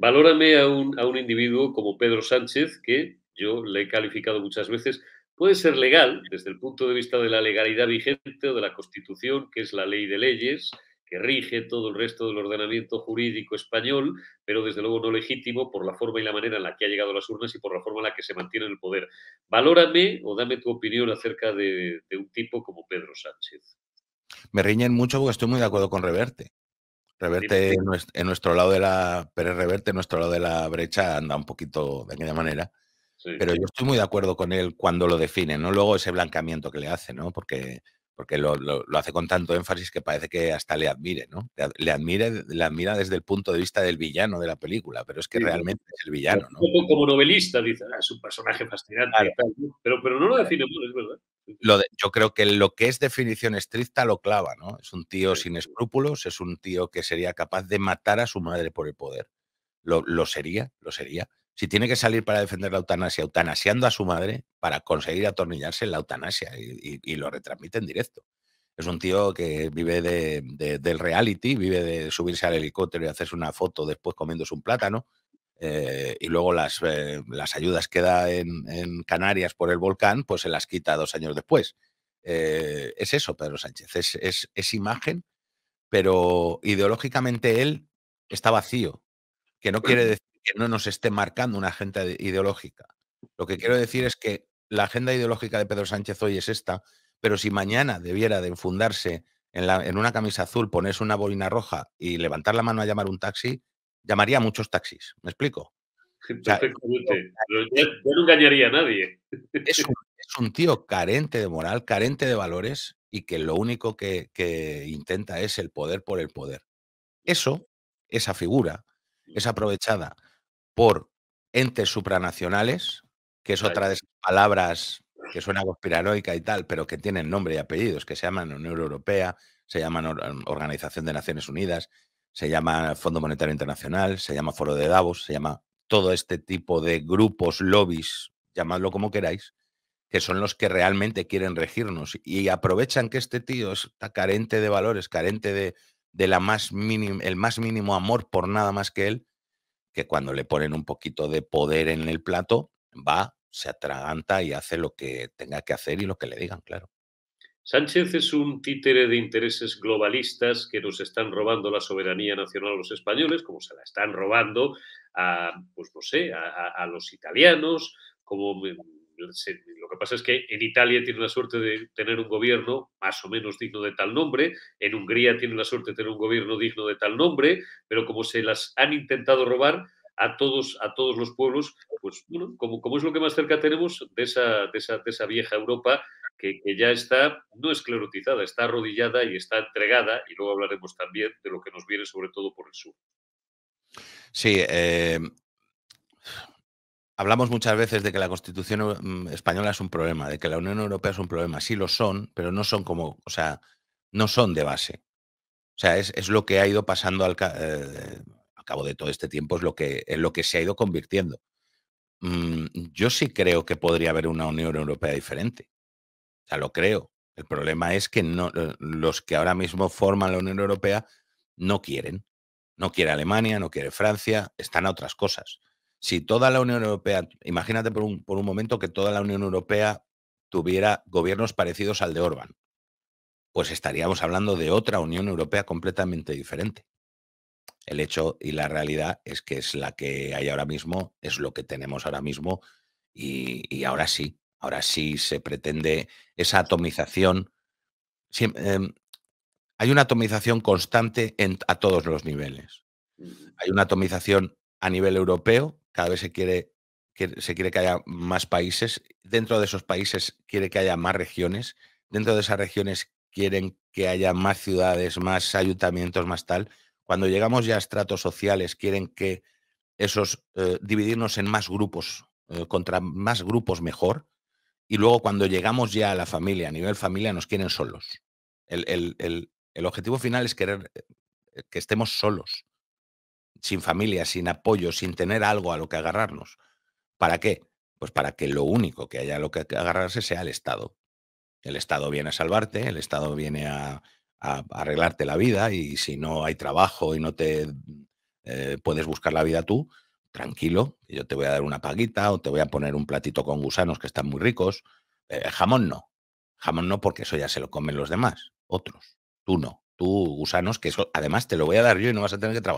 Valórame a un, a un individuo como Pedro Sánchez, que yo le he calificado muchas veces, puede ser legal desde el punto de vista de la legalidad vigente o de la Constitución, que es la ley de leyes, que rige todo el resto del ordenamiento jurídico español, pero desde luego no legítimo por la forma y la manera en la que ha llegado a las urnas y por la forma en la que se mantiene el poder. Valórame o dame tu opinión acerca de, de un tipo como Pedro Sánchez. Me riñen mucho porque estoy muy de acuerdo con Reverte. Reverte en nuestro, lado de la. Pérez Reverte, en nuestro lado de la brecha, anda un poquito de aquella manera. Pero yo estoy muy de acuerdo con él cuando lo define, ¿no? Luego ese blanqueamiento que le hace, ¿no? Porque, porque lo, hace con tanto énfasis que parece que hasta le admire, ¿no? Le, admire, admira desde el punto de vista del villano de la película, pero es que realmente es el villano, ¿no? Como novelista, dice, ah, es un personaje fascinante, pero, pero no lo define, es verdad yo creo que lo que es definición estricta lo clava, ¿no? Es un tío sin escrúpulos, es un tío que sería capaz de matar a su madre por el poder. Lo, lo sería, lo sería. Si tiene que salir para defender la eutanasia, eutanasiando a su madre para conseguir atornillarse en la eutanasia y, lo retransmite en directo. Es un tío que vive de, del reality, vive de subirse al helicóptero y hacerse una foto después comiéndose un plátano. Eh, y luego las, eh, las, ayudas que da en, Canarias por el volcán, pues se las quita dos años después. Eh, es eso, Pedro Sánchez, es, imagen, pero ideológicamente él está vacío, que no quiere decir que no nos esté marcando una agenda ideológica. Lo que quiero decir es que la agenda ideológica de Pedro Sánchez hoy es esta, pero si mañana debiera de enfundarse en, en una camisa azul, ponerse una bolina roja y levantar la mano a llamar un taxi, llamaría muchos taxis. ¿Me explico? yo, no engañaría a nadie. Es un, tío carente de moral, carente de valores y que lo único que, que intenta es el poder por el poder. Eso, esa figura, es aprovechada por entes supranacionales, que es otra de esas palabras que suena conspiranoica y tal, pero que tienen nombre y apellidos, que se llaman Unión Europea, se llaman Organización de Naciones Unidas, se llama Fondo Monetario Internacional, se llama Foro de Davos, se llama todo este tipo de grupos, lobbies, llamadlo como queráis, que son los que realmente quieren regirnos y aprovechan que este tío está carente de valores, carente de, de la más el más mínimo amor por nada más que él, que cuando le ponen un poquito de poder en el plato, va, se atraganta y hace lo que tenga que hacer y lo que le digan, claro. Sánchez es un títere de intereses globalistas que nos están robando la soberanía nacional a los españoles, como se la están robando a, pues no sé, a, los italianos, como eh, lo que pasa es que en Italia tiene la suerte de tener un gobierno más o menos digno de tal nombre, en Hungría tiene la suerte de tener un gobierno digno de tal nombre, pero como se las han intentado robar a todos, a todos los pueblos, pues bueno, como, como es lo que más cerca tenemos de esa, de esa, de esa vieja Europa que, ya está no esclerotizada, está arrodillada y está entregada, y luego hablaremos también de lo que nos viene sobre todo por el sur. Sí, eh, Hablamos muchas veces de que la Constitución mm, española es un problema, de que la Unión Europea es un problema. Sí lo son, pero no son como, o sea, no son de base. O sea, es, lo que ha ido pasando eh, al, cabo de todo este tiempo, es lo que, es lo que se ha ido convirtiendo. Mm, yo sí creo que podría haber una Unión Europea diferente. Ya lo creo. El problema es que no, los que ahora mismo forman la Unión Europea no quieren. No quiere Alemania, no quiere Francia, están a otras cosas. Si toda la Unión Europea, imagínate por un, momento que toda la Unión Europea tuviera gobiernos parecidos al de Orbán, pues estaríamos hablando de otra Unión Europea completamente diferente. El hecho y la realidad es que es la que hay ahora mismo, es lo que tenemos ahora mismo y ahora sí, Ahora sí se pretende esa atomización. Em, hay una atomización constante a todos los niveles. Mm. Hay una atomización a nivel europeo, cada vez se quiere, que, se quiere que haya más países, dentro de esos países quiere que haya más regiones, dentro de esas regiones quieren que haya más ciudades, más ayuntamientos, más tal. Cuando llegamos ya a estratos sociales, quieren que esos eh, dividirnos en más grupos, eh, contra más grupos mejor, y luego cuando llegamos ya a la familia, a nivel familia, nos quieren solos. El, objetivo final es querer eh, eh, que estemos solos, sin familia, sin apoyo, sin tener algo a lo que agarrarnos. ¿Para qué? Pues para que lo único que haya a lo que agarrarse sea el Estado. El Estado viene a salvarte, el Estado viene a, arreglarte la vida y si no hay trabajo y no te eh, puedes buscar la vida tú, tranquilo, yo te voy a dar una paguita o te voy a poner un platito con gusanos que están muy ricos. Eh, jamón no. Jamón no porque eso ya se lo comen los demás, otros. Tú no. Tú gusanos que eso además te lo voy a dar yo y no vas a tener que trabajar.